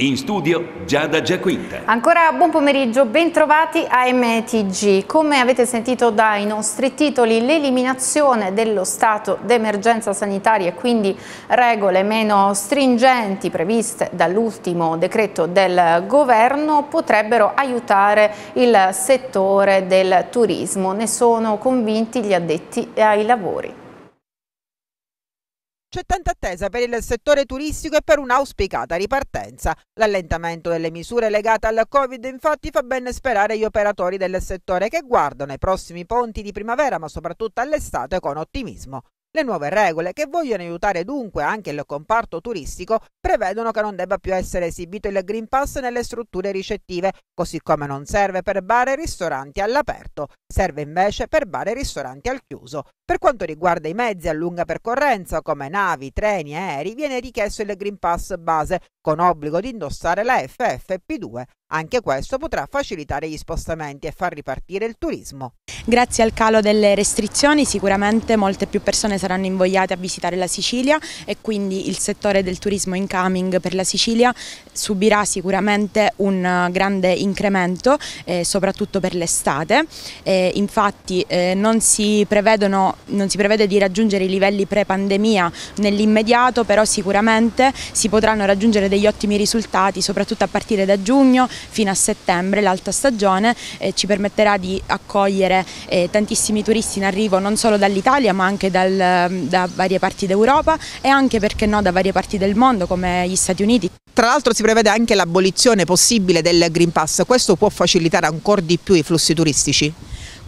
In studio Giada Giaquinta. Ancora buon pomeriggio, bentrovati a MTG. Come avete sentito dai nostri titoli, l'eliminazione dello stato d'emergenza sanitaria e quindi regole meno stringenti previste dall'ultimo decreto del governo potrebbero aiutare il settore del turismo. Ne sono convinti gli addetti ai lavori. C'è tanta attesa per il settore turistico e per un'auspicata ripartenza. L'allentamento delle misure legate al Covid infatti fa ben sperare gli operatori del settore che guardano ai prossimi ponti di primavera ma soprattutto all'estate con ottimismo. Le nuove regole, che vogliono aiutare dunque anche il comparto turistico, prevedono che non debba più essere esibito il Green Pass nelle strutture ricettive, così come non serve per bar e ristoranti all'aperto, serve invece per bar e ristoranti al chiuso. Per quanto riguarda i mezzi a lunga percorrenza come navi, treni e aerei, viene richiesto il Green Pass base con obbligo di indossare la FFP2. Anche questo potrà facilitare gli spostamenti e far ripartire il turismo. Grazie al calo delle restrizioni sicuramente molte più persone saranno invogliate a visitare la Sicilia e quindi il settore del turismo incoming per la Sicilia subirà sicuramente un eh, grande incremento eh, soprattutto per l'estate. Eh, infatti eh, non si prevedono non si prevede di raggiungere i livelli pre-pandemia nell'immediato, però sicuramente si potranno raggiungere degli ottimi risultati, soprattutto a partire da giugno fino a settembre, l'alta stagione eh, ci permetterà di accogliere eh, tantissimi turisti in arrivo non solo dall'Italia ma anche dal, da varie parti d'Europa e anche perché no da varie parti del mondo come gli Stati Uniti. Tra l'altro si prevede anche l'abolizione possibile del Green Pass, questo può facilitare ancora di più i flussi turistici?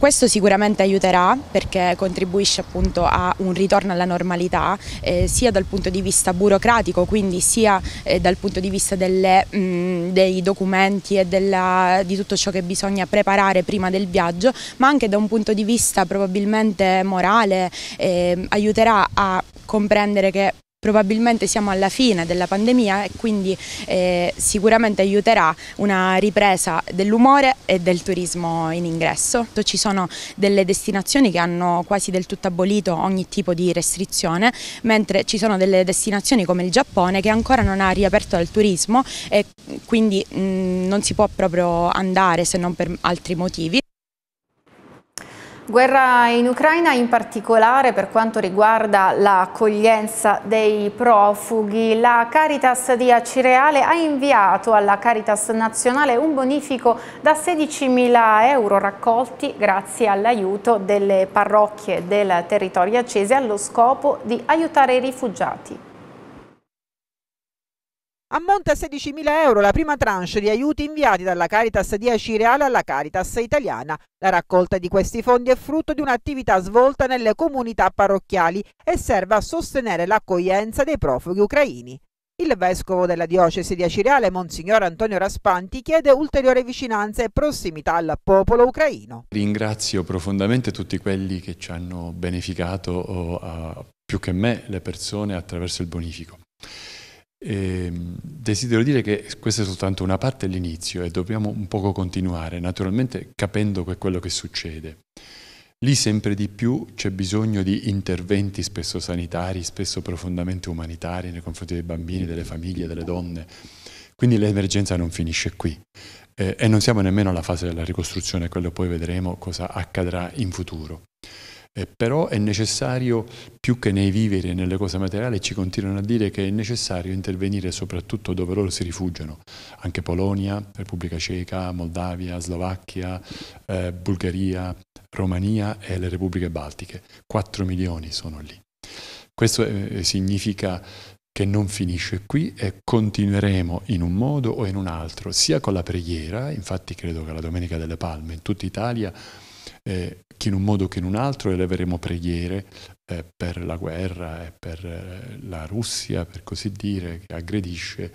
Questo sicuramente aiuterà perché contribuisce appunto a un ritorno alla normalità eh, sia dal punto di vista burocratico, quindi sia eh, dal punto di vista delle, mh, mm, dei documenti e della, di tutto ciò che bisogna preparare prima del viaggio, ma anche da un punto di vista probabilmente morale, eh, aiuterà a comprendere che Probabilmente siamo alla fine della pandemia e quindi eh, sicuramente aiuterà una ripresa dell'umore e del turismo in ingresso. Ci sono delle destinazioni che hanno quasi del tutto abolito ogni tipo di restrizione, mentre ci sono delle destinazioni come il Giappone che ancora non ha riaperto al turismo e quindi mh, mm, non si può proprio andare se non per altri motivi. Guerra in Ucraina, in particolare per quanto riguarda l'accoglienza dei profughi. La Caritas di Acireale ha inviato alla Caritas nazionale un bonifico da 16.000 euro raccolti grazie all'aiuto delle parrocchie del territorio accese allo scopo di aiutare i rifugiati. Ammonta a 16.000 euro la prima tranche di aiuti inviati dalla Caritas di Acireale alla Caritas italiana. La raccolta di questi fondi è frutto di un'attività svolta nelle comunità parrocchiali e serve a sostenere l'accoglienza dei profughi ucraini. Il vescovo della diocesi di Acireale, Monsignor Antonio Raspanti, chiede ulteriore vicinanza e prossimità al popolo ucraino. Ringrazio profondamente tutti quelli che ci hanno beneficato, più che me, le persone attraverso il bonifico. E ehm, desidero dire che questa è soltanto una parte dell'inizio e dobbiamo un poco continuare, naturalmente capendo che quello che succede. Lì sempre di più c'è bisogno di interventi spesso sanitari, spesso profondamente umanitari nei confronti dei bambini, delle famiglie, delle donne. Quindi l'emergenza non finisce qui eh, e non siamo nemmeno alla fase della ricostruzione, quello poi vedremo cosa accadrà in futuro eh, però è necessario, più che nei viveri e nelle cose materiali, ci continuano a dire che è necessario intervenire soprattutto dove loro si rifugiano, anche Polonia, Repubblica Ceca, Moldavia, Slovacchia, eh, Bulgaria, Romania e le repubbliche baltiche. 4 milioni sono lì. Questo eh, eh, significa che non finisce qui e continueremo in un modo o in un altro, sia con la preghiera, infatti credo che la Domenica delle Palme in tutta Italia eh, che in un modo o che in un altro eleveremo preghiere eh, per la guerra e per eh, la Russia, per così dire, che aggredisce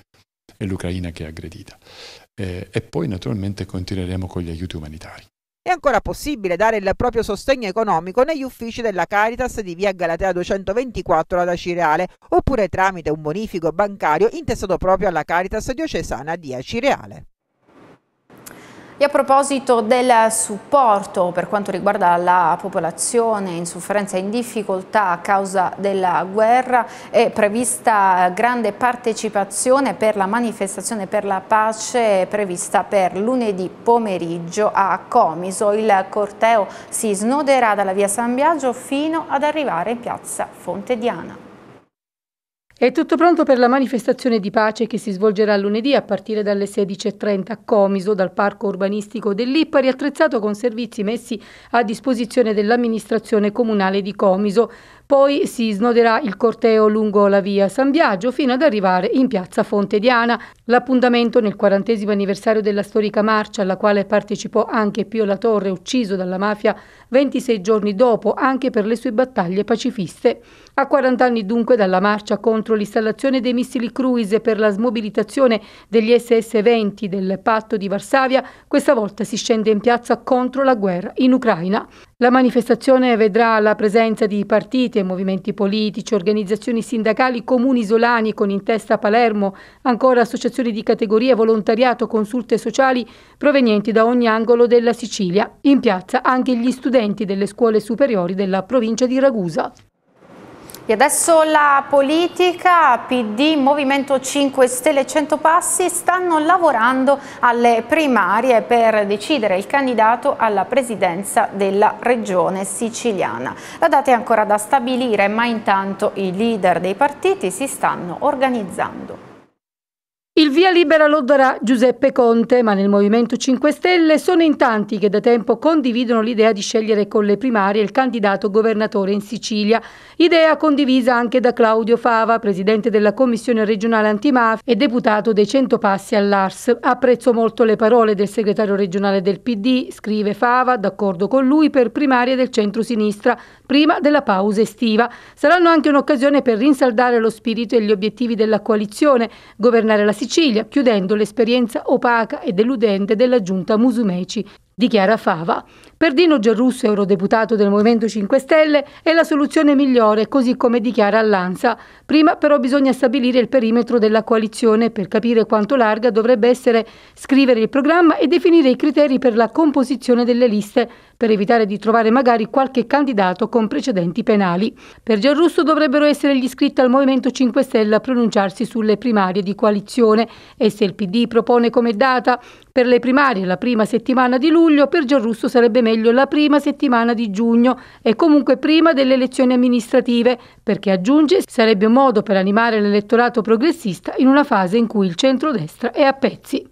e l'Ucraina che è aggredita. Eh, e poi naturalmente continueremo con gli aiuti umanitari. È ancora possibile dare il proprio sostegno economico negli uffici della Caritas di via Galatea 224 ad Acireale oppure tramite un bonifico bancario intestato proprio alla Caritas diocesana di Acireale. E a proposito del supporto per quanto riguarda la popolazione in sofferenza e in difficoltà a causa della guerra, è prevista grande partecipazione per la manifestazione per la pace prevista per lunedì pomeriggio a Comiso. Il corteo si snoderà dalla via San Biagio fino ad arrivare in piazza Fonte Diana. È tutto pronto per la manifestazione di pace che si svolgerà lunedì a partire dalle 16.30 a Comiso dal parco urbanistico dell'Ippari attrezzato con servizi messi a disposizione dell'amministrazione comunale di Comiso. Poi si snoderà il corteo lungo la via San Biagio fino ad arrivare in piazza Fonte Diana. L'appuntamento nel quarantesimo anniversario della storica marcia alla quale partecipò anche Pio La Torre ucciso dalla mafia 26 giorni dopo anche per le sue battaglie pacifiste. A 40 anni dunque dalla marcia contro l'installazione dei missili cruise per la smobilitazione degli SS-20 del patto di Varsavia, questa volta si scende in piazza contro la guerra in Ucraina. La manifestazione vedrà la presenza di partiti partiti e movimenti politici, organizzazioni sindacali, comuni isolani con in testa Palermo, ancora associazioni di categoria, volontariato, consulte sociali provenienti da ogni angolo della Sicilia. In piazza anche gli studenti delle scuole superiori della provincia di Ragusa. E adesso la politica, PD, Movimento 5 Stelle 100 Passi stanno lavorando alle primarie per decidere il candidato alla presidenza della regione siciliana. La data è ancora da stabilire, ma intanto i leader dei partiti si stanno organizzando. Il via libera lo darà Giuseppe Conte, ma nel Movimento 5 Stelle sono in tanti che da tempo condividono l'idea di scegliere con le primarie il candidato governatore in Sicilia, idea condivisa anche da Claudio Fava, presidente della Commissione regionale antimafia e deputato dei 100 passi all'Ars. Apprezzo molto le parole del segretario regionale del PD, scrive Fava, d'accordo con lui per primarie del centro-sinistra, prima della pausa estiva. Saranno anche un'occasione per rinsaldare lo spirito e gli obiettivi della coalizione, governare la Sicilia Sicilia, chiudendo l'esperienza opaca e deludente della giunta Musumeci, dichiara Fava. Per Dino Gerrusso, eurodeputato del Movimento 5 Stelle, è la soluzione migliore, così come dichiara Lanza. Prima però bisogna stabilire il perimetro della coalizione per capire quanto larga dovrebbe essere, scrivere il programma e definire i criteri per la composizione delle liste per evitare di trovare magari qualche candidato con precedenti penali. Per Gianrusso dovrebbero essere gli iscritti al Movimento 5 Stelle a pronunciarsi sulle primarie di coalizione e se il PD propone come data per le primarie la prima settimana di luglio, per Gianrusso sarebbe meglio la prima settimana di giugno e comunque prima delle elezioni amministrative, perché aggiunge sarebbe un modo per animare l'elettorato progressista in una fase in cui il centrodestra è a pezzi.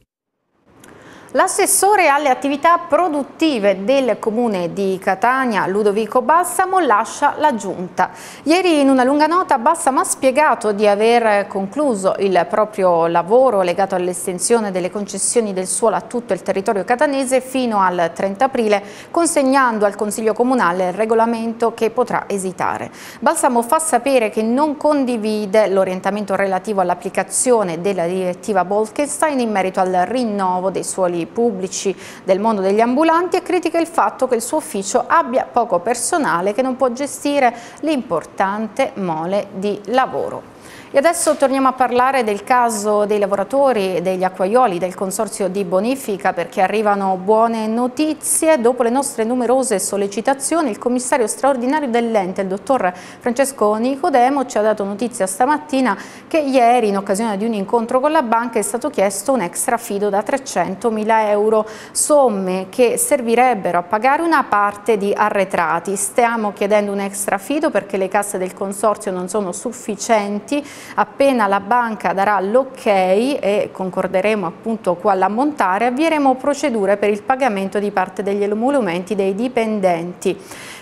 L'assessore alle attività produttive del comune di Catania, Ludovico Bassamo, lascia la giunta. Ieri in una lunga nota Bassamo ha spiegato di aver concluso il proprio lavoro legato all'estensione delle concessioni del suolo a tutto il territorio catanese fino al 30 aprile, consegnando al Consiglio Comunale il regolamento che potrà esitare. Bassamo fa sapere che non condivide l'orientamento relativo all'applicazione della direttiva Bolkestein in merito al rinnovo dei suoli pubblici del mondo degli ambulanti e critica il fatto che il suo ufficio abbia poco personale che non può gestire l'importante mole di lavoro. E adesso torniamo a parlare del caso dei lavoratori degli acquaioli del Consorzio di Bonifica perché arrivano buone notizie. Dopo le nostre numerose sollecitazioni il commissario straordinario dell'ente, il dottor Francesco Nicodemo, ci ha dato notizia stamattina che ieri in occasione di un incontro con la banca è stato chiesto un extra fido da 300.000 euro, somme che servirebbero a pagare una parte di arretrati. Stiamo chiedendo un extra fido perché le casse del Consorzio non sono sufficienti Appena la banca darà l'ok e concorderemo appunto qua l'ammontare, avvieremo procedure per il pagamento di parte degli emolumenti dei dipendenti.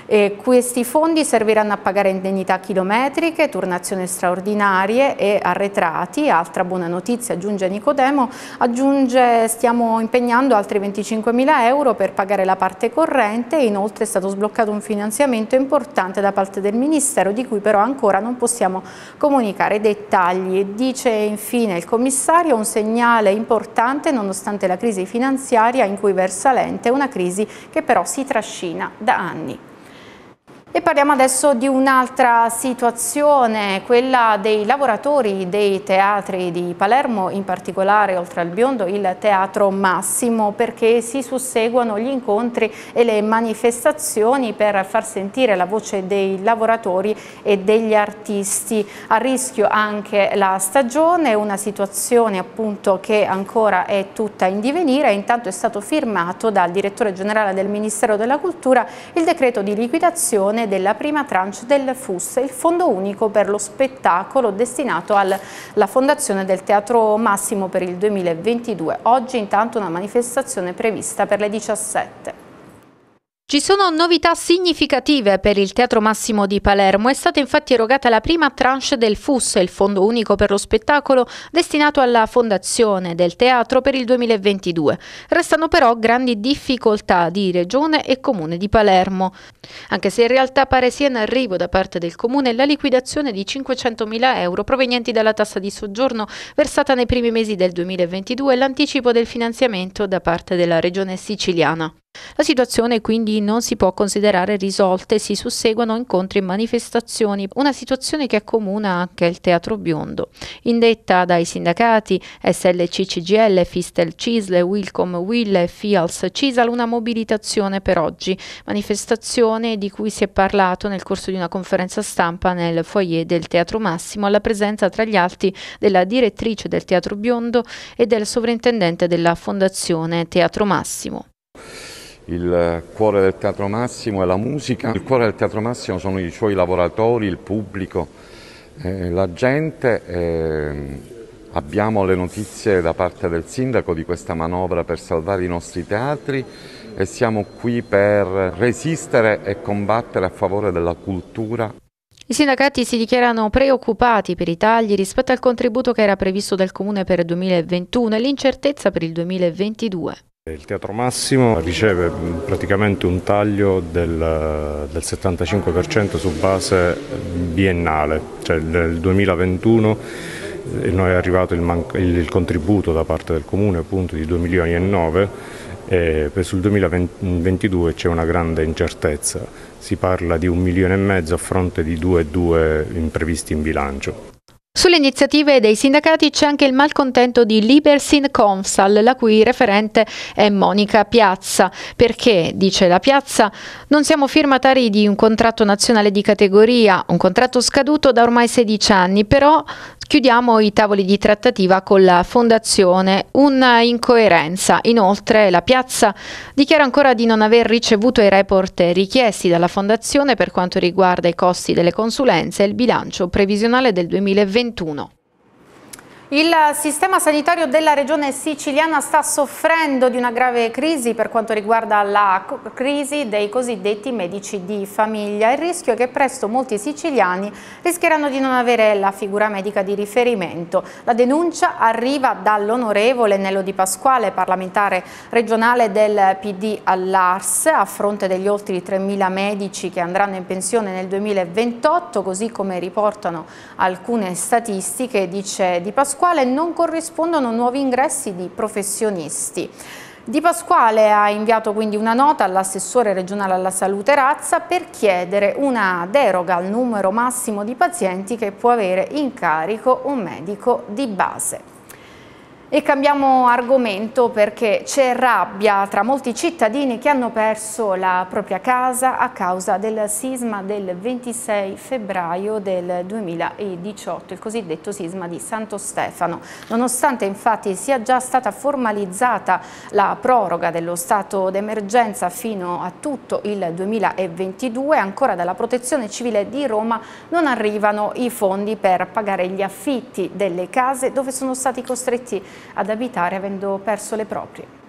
E questi fondi serviranno a pagare indennità chilometriche, turnazioni straordinarie e arretrati. Altra buona notizia, aggiunge Nicodemo, aggiunge stiamo impegnando altri 25 mila euro per pagare la parte corrente e inoltre è stato sbloccato un finanziamento importante da parte del Ministero di cui però ancora non possiamo comunicare dettagli. Dice infine il commissario un segnale importante nonostante la crisi finanziaria in cui versa l'ente, una crisi che però si trascina da anni. E parliamo adesso di un'altra situazione, quella dei lavoratori dei teatri di Palermo, in particolare oltre al biondo il Teatro Massimo, perché si susseguono gli incontri e le manifestazioni per far sentire la voce dei lavoratori e degli artisti. A rischio anche la stagione, una situazione appunto che ancora è tutta in divenire, intanto è stato firmato dal direttore generale del Ministero della Cultura il decreto di liquidazione l'emanazione della prima tranche del FUS, il Fondo Unico per lo Spettacolo destinato alla Fondazione del Teatro Massimo per il 2022. Oggi intanto una manifestazione prevista per le 17. Ci sono novità significative per il Teatro Massimo di Palermo. È stata infatti erogata la prima tranche del FUS, il Fondo Unico per lo Spettacolo, destinato alla fondazione del teatro per il 2022. Restano però grandi difficoltà di Regione e Comune di Palermo, anche se in realtà pare sia in arrivo da parte del Comune la liquidazione di 500.000 euro provenienti dalla tassa di soggiorno versata nei primi mesi del 2022 e l'anticipo del finanziamento da parte della Regione siciliana. La situazione quindi non si può considerare risolta e si susseguono incontri e manifestazioni, una situazione che accomuna anche il Teatro Biondo, indetta dai sindacati SLC CGL, Fistel Cisle, Wilcom Will e Fials Cisal, una mobilitazione per oggi, manifestazione di cui si è parlato nel corso di una conferenza stampa nel foyer del Teatro Massimo alla presenza tra gli altri della direttrice del Teatro Biondo e del sovrintendente della Fondazione Teatro Massimo. Il cuore del Teatro Massimo è la musica, il cuore del Teatro Massimo sono i suoi lavoratori, il pubblico, eh, la gente. Eh, abbiamo le notizie da parte del sindaco di questa manovra per salvare i nostri teatri e siamo qui per resistere e combattere a favore della cultura. I sindacati si dichiarano preoccupati per i tagli rispetto al contributo che era previsto dal Comune per il 2021 e l'incertezza per il 2022. Il Teatro Massimo riceve praticamente un taglio del, del 75% su base biennale, cioè nel 2021 noi è arrivato il, man, il, contributo da parte del Comune appunto, di 2 milioni e 9 e sul 2022 c'è una grande incertezza, si parla di un milione e mezzo a fronte di 2,2 imprevisti in bilancio. Sulle iniziative dei sindacati c'è anche il malcontento di Libersin Consal, la cui referente è Monica Piazza, perché, dice la Piazza, non siamo firmatari di un contratto nazionale di categoria, un contratto scaduto da ormai 16 anni, però Chiudiamo i tavoli di trattativa con la Fondazione Una incoerenza. Inoltre la piazza dichiara ancora di non aver ricevuto i report richiesti dalla Fondazione per quanto riguarda i costi delle consulenze e il bilancio previsionale del 2021. Il sistema sanitario della regione siciliana sta soffrendo di una grave crisi per quanto riguarda la crisi dei cosiddetti medici di famiglia. Il rischio è che presto molti siciliani rischieranno di non avere la figura medica di riferimento. La denuncia arriva dall'onorevole Nello Di Pasquale, parlamentare regionale del PD all'ARS, a fronte degli oltre 3.000 medici che andranno in pensione nel 2028, così come riportano alcune statistiche, dice Di Pasquale Pasquale non corrispondono nuovi ingressi di professionisti. Di Pasquale ha inviato quindi una nota all'assessore regionale alla salute Razza per chiedere una deroga al numero massimo di pazienti che può avere in carico un medico di base. E cambiamo argomento perché c'è rabbia tra molti cittadini che hanno perso la propria casa a causa del sisma del 26 febbraio del 2018, il cosiddetto sisma di Santo Stefano. Nonostante infatti sia già stata formalizzata la proroga dello stato d'emergenza fino a tutto il 2022, ancora dalla Protezione Civile di Roma non arrivano i fondi per pagare gli affitti delle case dove sono stati costretti ad abitare avendo perso le proprie.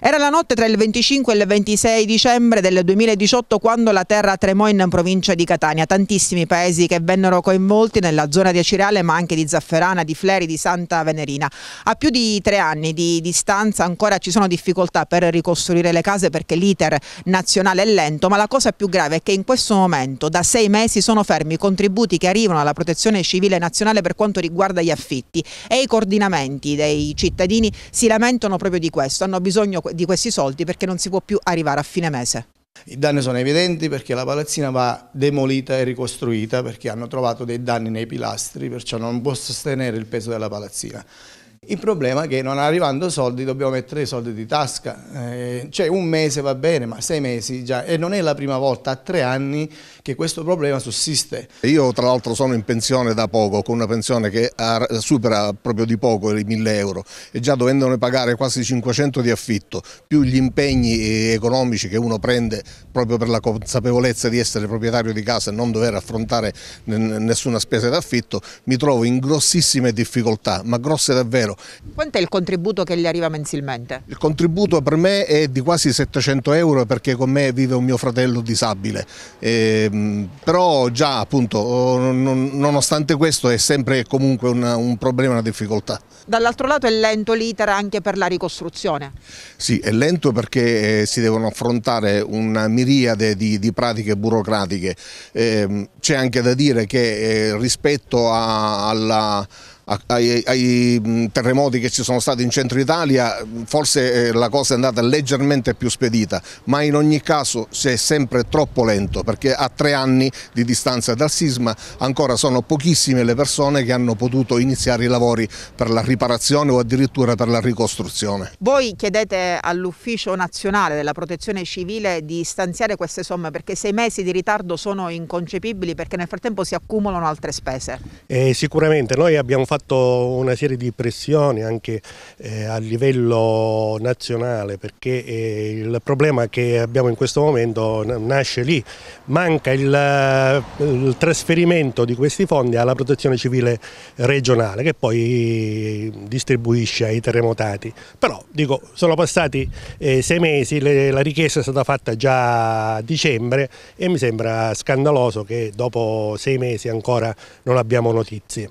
Era la notte tra il 25 e il 26 dicembre del 2018 quando la terra tremò in provincia di Catania. Tantissimi paesi che vennero coinvolti nella zona di Acireale ma anche di Zafferana, di Fleri, di Santa Venerina. A più di tre anni di distanza ancora ci sono difficoltà per ricostruire le case perché l'iter nazionale è lento ma la cosa più grave è che in questo momento da sei mesi sono fermi i contributi che arrivano alla protezione civile nazionale per quanto riguarda gli affitti e i coordinamenti dei cittadini si lamentano proprio di questo. Hanno bisogno di questi soldi perché non si può più arrivare a fine mese. I danni sono evidenti perché la palazzina va demolita e ricostruita perché hanno trovato dei danni nei pilastri, perciò non può sostenere il peso della palazzina. Il problema è che non arrivando soldi dobbiamo mettere i soldi di tasca, eh, cioè un mese va bene, ma sei mesi già, e non è la prima volta, a tre anni che questo problema sussiste. Io tra l'altro sono in pensione da poco, con una pensione che supera proprio di poco i 1000 euro e già dovendone pagare quasi 500 di affitto, più gli impegni eh, economici che uno prende proprio per la consapevolezza di essere proprietario di casa e non dover affrontare nessuna spesa d'affitto, mi trovo in grossissime difficoltà, ma grosse davvero euro. Quanto è il contributo che gli arriva mensilmente? Il contributo per me è di quasi 700 euro perché con me vive un mio fratello disabile, eh, però già appunto non, nonostante questo è sempre comunque una, un problema, una difficoltà. Dall'altro lato è lento l'iter anche per la ricostruzione? Sì, è lento perché eh, si devono affrontare una miriade di, di pratiche burocratiche, eh, c'è anche da dire che eh, rispetto a, alla ai, ai, terremoti che ci sono stati in centro Italia forse eh, la cosa è andata leggermente più spedita, ma in ogni caso si è sempre troppo lento perché a tre anni di distanza dal sisma ancora sono pochissime le persone che hanno potuto iniziare i lavori per la riparazione o addirittura per la ricostruzione. Voi chiedete all'Ufficio Nazionale della Protezione Civile di stanziare queste somme perché sei mesi di ritardo sono inconcepibili perché nel frattempo si accumulano altre spese. Eh, sicuramente noi abbiamo fatto fatto una serie di pressioni anche eh, a livello nazionale perché eh, il problema che abbiamo in questo momento nasce lì, manca il, eh, il trasferimento di questi fondi alla protezione civile regionale che poi distribuisce ai terremotati, però dico sono passati eh, sei mesi, le, la richiesta è stata fatta già a dicembre e mi sembra scandaloso che dopo sei mesi ancora non abbiamo notizie.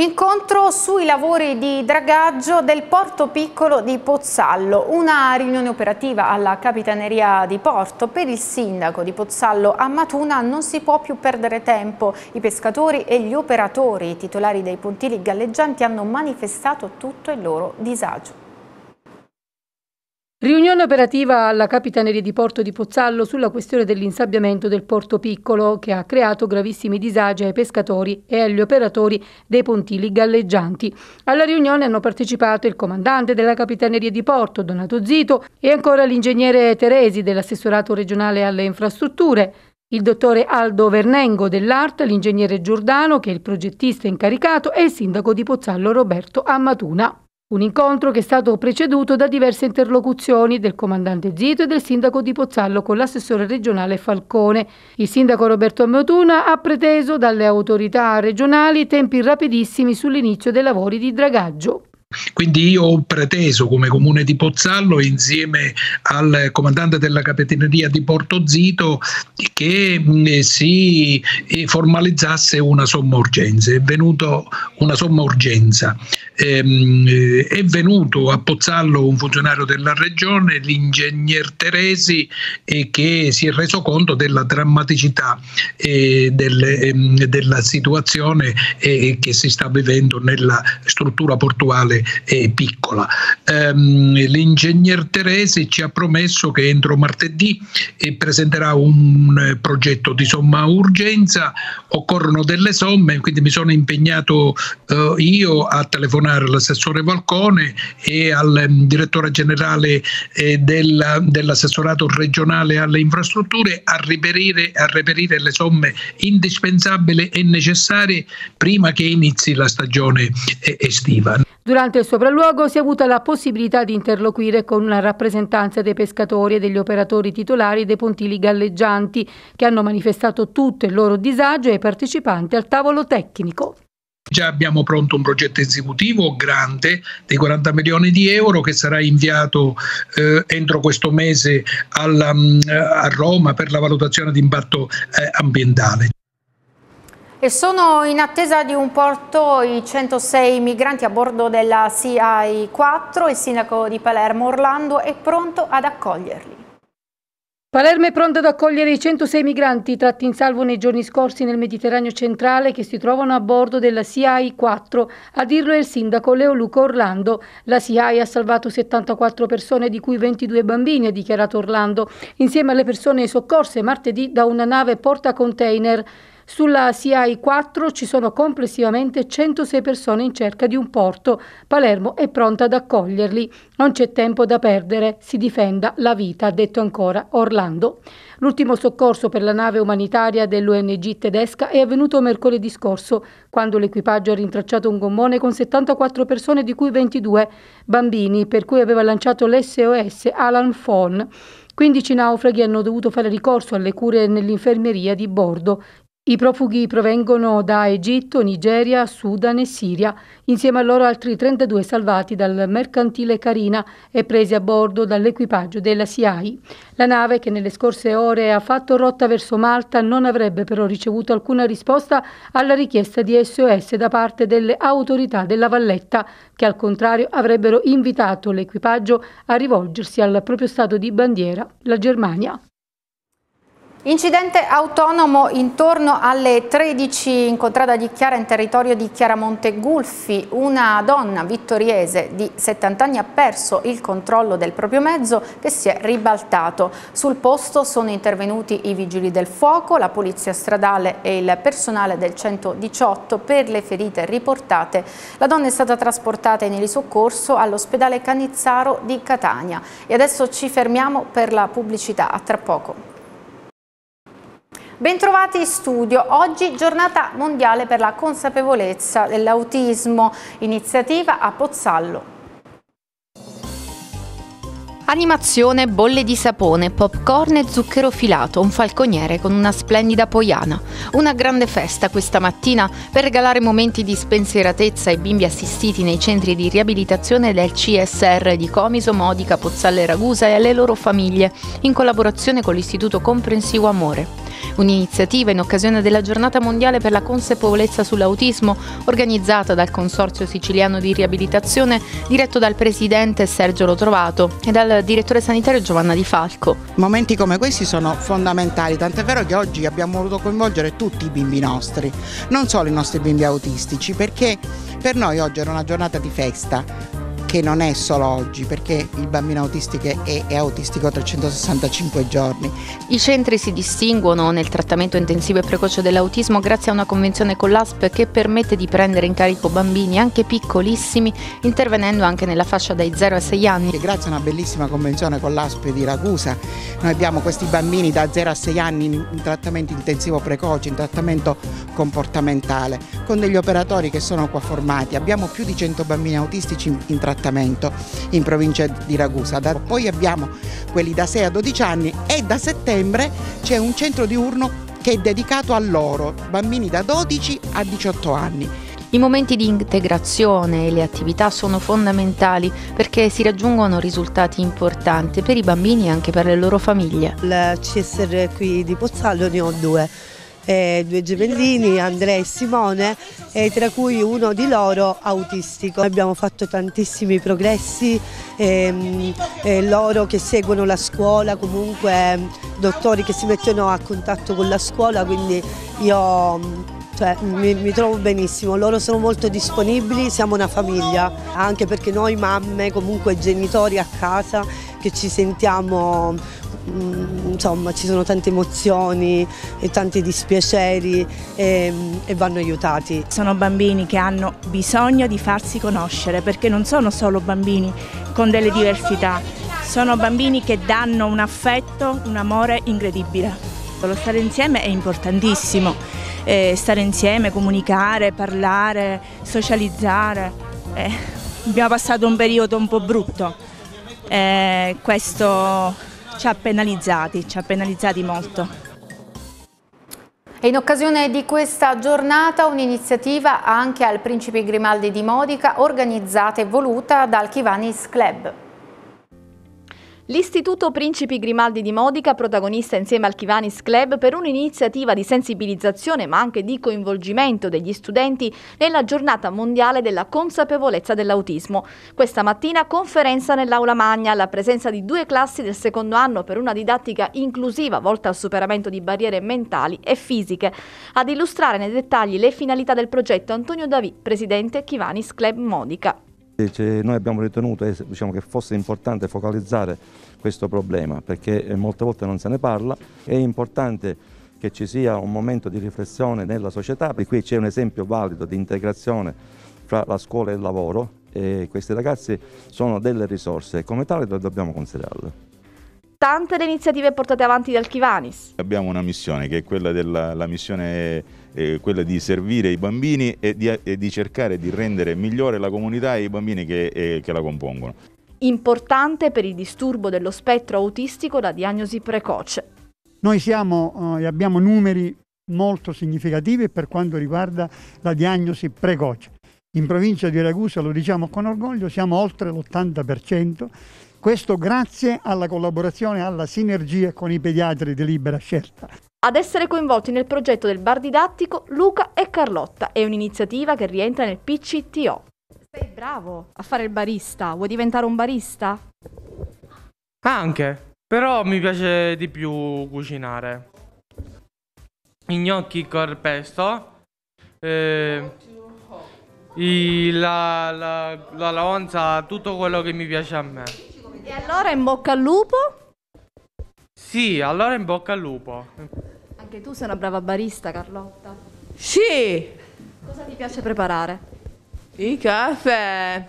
Incontro sui lavori di dragaggio del porto piccolo di Pozzallo, una riunione operativa alla Capitaneria di Porto. Per il sindaco di Pozzallo a Matuna non si può più perdere tempo. I pescatori e gli operatori, i titolari dei pontili galleggianti, hanno manifestato tutto il loro disagio. Riunione operativa alla Capitaneria di Porto di Pozzallo sulla questione dell'insabbiamento del porto piccolo che ha creato gravissimi disagi ai pescatori e agli operatori dei pontili galleggianti. Alla riunione hanno partecipato il comandante della Capitaneria di Porto, Donato Zito, e ancora l'ingegnere Teresi dell'assessorato regionale alle infrastrutture, il dottore Aldo Vernengo dell'ART, l'ingegnere Giordano che è il progettista incaricato e il sindaco di Pozzallo Roberto Ammatuna. Un incontro che è stato preceduto da diverse interlocuzioni del comandante Zito e del sindaco di Pozzallo con l'assessore regionale Falcone. Il sindaco Roberto Motuna ha preteso dalle autorità regionali tempi rapidissimi sull'inizio dei lavori di dragaggio. Quindi io ho preteso come comune di Pozzallo insieme al comandante della capitaneria di Porto Zito che mm, eh, si eh, formalizzasse una somma urgenza. È venuta una somma urgenza ehm, eh, è venuto a Pozzallo un funzionario della regione, l'ingegner Teresi, eh, che si è reso conto della drammaticità eh, del, ehm, della situazione eh, che si sta vivendo nella struttura portuale eh, piccola. Ehm, l'ingegner Teresi ci ha promesso che entro martedì eh, presenterà un progetto di somma urgenza, occorrono delle somme, quindi mi sono impegnato io a telefonare Bonar, l'assessore Valcone e al ehm, direttore generale eh, della, dell'assessorato regionale alle infrastrutture a reperire, a reperire le somme indispensabili e necessarie prima che inizi la stagione eh, estiva. Durante il sopralluogo si è avuta la possibilità di interloquire con una rappresentanza dei pescatori e degli operatori titolari dei pontili galleggianti che hanno manifestato tutto il loro disagio ai partecipanti al tavolo tecnico. Già abbiamo pronto un progetto esecutivo grande di 40 milioni di euro che sarà inviato eh, entro questo mese alla, mm, a Roma per la valutazione di impatto eh, ambientale. E sono in attesa di un porto i 106 migranti a bordo della CI4. Il sindaco di Palermo, Orlando, è pronto ad accoglierli. Palermo è pronta ad accogliere i 106 migranti tratti in salvo nei giorni scorsi nel Mediterraneo centrale che si trovano a bordo della CIAI 4. A dirlo è il sindaco Leo Luca Orlando. La CIAI ha salvato 74 persone, di cui 22 bambini, ha dichiarato Orlando, insieme alle persone soccorse martedì da una nave porta container. Sulla CI 4 ci sono complessivamente 106 persone in cerca di un porto. Palermo è pronta ad accoglierli. Non c'è tempo da perdere, si difenda la vita, ha detto ancora Orlando. L'ultimo soccorso per la nave umanitaria dell'ONG tedesca è avvenuto mercoledì scorso, quando l'equipaggio ha rintracciato un gommone con 74 persone, di cui 22 bambini, per cui aveva lanciato l'SOS Alan Fon. 15 naufraghi hanno dovuto fare ricorso alle cure nell'infermeria di bordo. I profughi provengono da Egitto, Nigeria, Sudan e Siria, insieme a loro altri 32 salvati dal mercantile Carina e presi a bordo dall'equipaggio della SIAI. La nave, che nelle scorse ore ha fatto rotta verso Malta, non avrebbe però ricevuto alcuna risposta alla richiesta di SOS da parte delle autorità della Valletta, che al contrario avrebbero invitato l'equipaggio a rivolgersi al proprio stato di bandiera, la Germania. Incidente autonomo intorno alle 13 in contrada di Chiara in territorio di Chiaramonte Gulfi. Una donna vittoriese di 70 anni ha perso il controllo del proprio mezzo che si è ribaltato. Sul posto sono intervenuti i vigili del fuoco, la polizia stradale e il personale del 118 per le ferite riportate. La donna è stata trasportata in soccorso all'ospedale Canizzaro di Catania. E adesso ci fermiamo per la pubblicità. A tra poco. Bentrovati in studio, oggi giornata mondiale per la consapevolezza dell'autismo, iniziativa a Pozzallo. Animazione, bolle di sapone, popcorn e zucchero filato, un falconiere con una splendida poiana. Una grande festa questa mattina per regalare momenti di spensieratezza ai bimbi assistiti nei centri di riabilitazione del CSR di Comiso, Modica, Pozzalle Ragusa e alle loro famiglie, in collaborazione con l'Istituto Comprensivo Amore un'iniziativa in occasione della giornata mondiale per la consapevolezza sull'autismo organizzata dal Consorzio Siciliano di Riabilitazione diretto dal presidente Sergio Lotrovato e dal direttore sanitario Giovanna Di Falco. Momenti come questi sono fondamentali, tant'è vero che oggi abbiamo voluto coinvolgere tutti i bimbi nostri, non solo i nostri bimbi autistici, perché per noi oggi era una giornata di festa, che non è solo oggi, perché il bambino autistico è, è autistico 365 giorni. I centri si distinguono nel trattamento intensivo e precoce dell'autismo grazie a una convenzione con l'ASP che permette di prendere in carico bambini anche piccolissimi, intervenendo anche nella fascia dai 0 a 6 anni. E grazie a una bellissima convenzione con l'ASP di Ragusa, noi abbiamo questi bambini da 0 a 6 anni in trattamento intensivo precoce, in trattamento comportamentale, con degli operatori che sono qua formati. Abbiamo più di 100 bambini autistici in trattamento trattamento in provincia di Ragusa. Da, poi abbiamo quelli da 6 a 12 anni e da settembre c'è un centro diurno che è dedicato a loro, bambini da 12 a 18 anni. I momenti di integrazione e le attività sono fondamentali perché si raggiungono risultati importanti per i bambini e anche per le loro famiglie. Il CSR qui di Pozzallo ne ho due eh, due gemellini, Andrea e Simone, eh, tra cui uno di loro autistico. Abbiamo fatto tantissimi progressi, ehm, eh, loro che seguono la scuola, comunque ehm, dottori che si mettono a contatto con la scuola, quindi io... Cioè, mi, mi, trovo benissimo, loro sono molto disponibili, siamo una famiglia, anche perché noi mamme, comunque genitori a casa, che ci sentiamo Mm, insomma ci sono tante emozioni e tanti dispiaceri e, ehm, e vanno aiutati. Sono bambini che hanno bisogno di farsi conoscere perché non sono solo bambini con delle diversità, sono bambini che danno un affetto, un amore incredibile. Lo stare insieme è importantissimo, eh, stare insieme, comunicare, parlare, socializzare. Eh, abbiamo passato un periodo un po' brutto, eh, questo ci ha penalizzati, ci ha penalizzati molto. E in occasione di questa giornata un'iniziativa anche al Principe Grimaldi di Modica organizzata e voluta dal Kivanis Club. L'Istituto Principi Grimaldi di Modica, protagonista insieme al Chivanis Club per un'iniziativa di sensibilizzazione ma anche di coinvolgimento degli studenti nella giornata mondiale della consapevolezza dell'autismo. Questa mattina conferenza nell'Aula Magna alla presenza di due classi del secondo anno per una didattica inclusiva volta al superamento di barriere mentali e fisiche. Ad illustrare nei dettagli le finalità del progetto Antonio Davì, presidente Chivanis Club Modica. Cioè, noi abbiamo ritenuto diciamo, che fosse importante focalizzare questo problema perché eh, molte volte non se ne parla, è importante che ci sia un momento di riflessione nella società, per cui c'è un esempio valido di integrazione fra la scuola e il lavoro e questi ragazzi sono delle risorse e come tale dobbiamo considerarle. Tante le iniziative portate avanti dal Chivanis. Abbiamo una missione che è quella della missione eh, quella di servire i bambini e di, e di, cercare di rendere migliore la comunità e i bambini che, eh, che la compongono. Importante per il disturbo dello spettro autistico la diagnosi precoce. Noi siamo eh, e eh, abbiamo numeri molto significativi per quanto riguarda la diagnosi precoce. In provincia di Ragusa, lo diciamo con orgoglio, siamo oltre l'80%, questo grazie alla collaborazione, e alla sinergia con i pediatri di libera scelta. Ad essere coinvolti nel progetto del bar didattico Luca e Carlotta, è un'iniziativa che rientra nel PCTO. Sei bravo a fare il barista, vuoi diventare un barista? Anche, però mi piace di più cucinare. I gnocchi col pesto, eh, i, la, la, la lonza, tutto quello che mi piace a me. E allora in bocca al lupo? Sì, allora in bocca al lupo. Anche tu sei una brava barista, Carlotta. Sì! Cosa ti piace preparare? Il caffè!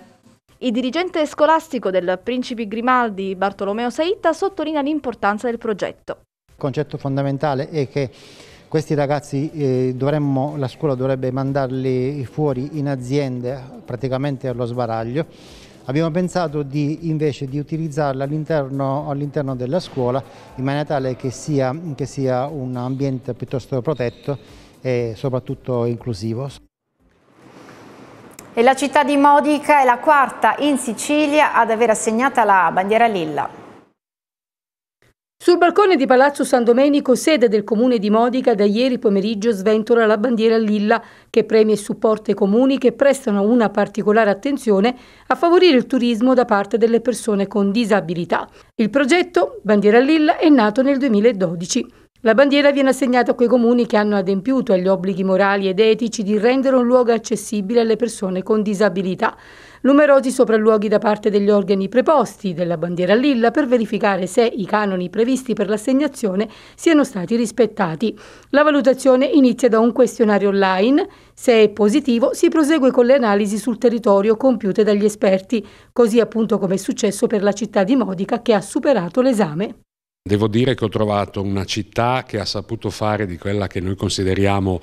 Il dirigente scolastico del Principi Grimaldi, Bartolomeo Saitta, sottolinea l'importanza del progetto. Il concetto fondamentale è che questi ragazzi eh, dovremmo, la scuola dovrebbe mandarli fuori in aziende praticamente allo sbaraglio Abbiamo pensato di, invece di utilizzarla all'interno all della scuola in maniera tale che sia, che sia un ambiente piuttosto protetto e soprattutto inclusivo. E la città di Modica è la quarta in Sicilia ad aver assegnata la bandiera lilla. Sul balcone di Palazzo San Domenico, sede del comune di Modica, da ieri pomeriggio sventola la bandiera lilla che premia e supporta i comuni che prestano una particolare attenzione a favorire il turismo da parte delle persone con disabilità. Il progetto Bandiera Lilla è nato nel 2012. La bandiera viene assegnata a quei comuni che hanno adempiuto agli obblighi morali ed etici di rendere un luogo accessibile alle persone con disabilità. Numerosi sopralluoghi da parte degli organi preposti della bandiera Lilla per verificare se i canoni previsti per l'assegnazione siano stati rispettati. La valutazione inizia da un questionario online. Se è positivo si prosegue con le analisi sul territorio compiute dagli esperti, così appunto come è successo per la città di Modica che ha superato l'esame. Devo dire che ho trovato una città che ha saputo fare di quella che noi consideriamo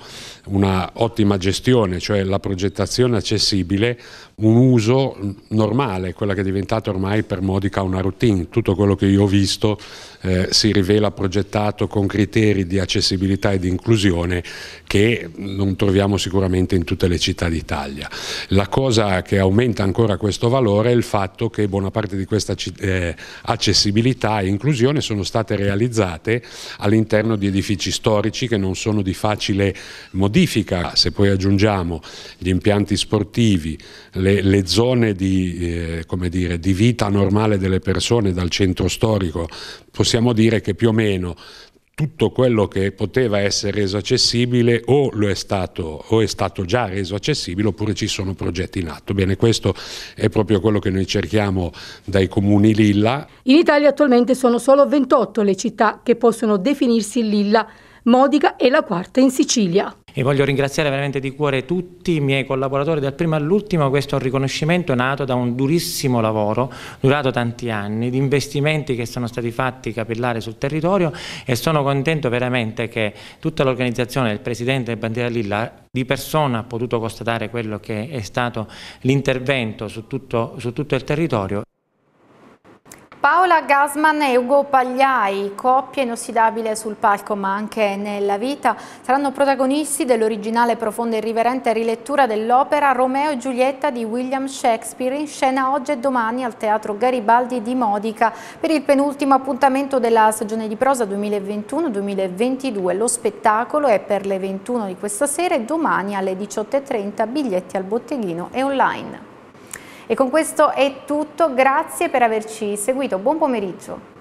una ottima gestione, cioè la progettazione accessibile, un uso normale, quella che è diventata ormai per Modica una routine. Tutto quello che io ho visto eh, si rivela progettato con criteri di accessibilità e di inclusione che non troviamo sicuramente in tutte le città d'Italia. La cosa che aumenta ancora questo valore è il fatto che buona parte di questa eh, accessibilità e inclusione sono state realizzate all'interno di edifici storici che non sono di facile modifica. Se poi aggiungiamo gli impianti sportivi, le le, le zone di, eh, dire, di vita normale delle persone dal centro storico, possiamo dire che più o meno tutto quello che poteva essere reso accessibile o, è stato, o è stato già reso accessibile oppure ci sono progetti in atto. Bene, questo è proprio quello che noi cerchiamo dai comuni Lilla. In Italia attualmente sono solo 28 le città che possono definirsi Lilla, Modica e la quarta in Sicilia e voglio ringraziare veramente di cuore tutti i miei collaboratori, dal primo all'ultimo questo è un riconoscimento nato da un durissimo lavoro, durato tanti anni, di investimenti che sono stati fatti capillare sul territorio e sono contento veramente che tutta l'organizzazione del Presidente Bandiera Lilla di persona ha potuto constatare quello che è stato l'intervento su, su tutto il territorio Paola Gasman e Ugo Pagliai, coppia inossidabile sul palco ma anche nella vita, saranno protagonisti dell'originale profonda e riverente rilettura dell'opera Romeo e Giulietta di William Shakespeare in scena oggi e domani al Teatro Garibaldi di Modica per il penultimo appuntamento della stagione di prosa 2021-2022. Lo spettacolo è per le 21 di questa sera e domani alle 18.30 biglietti al botteghino e online. E con questo è tutto, grazie per averci seguito, buon pomeriggio.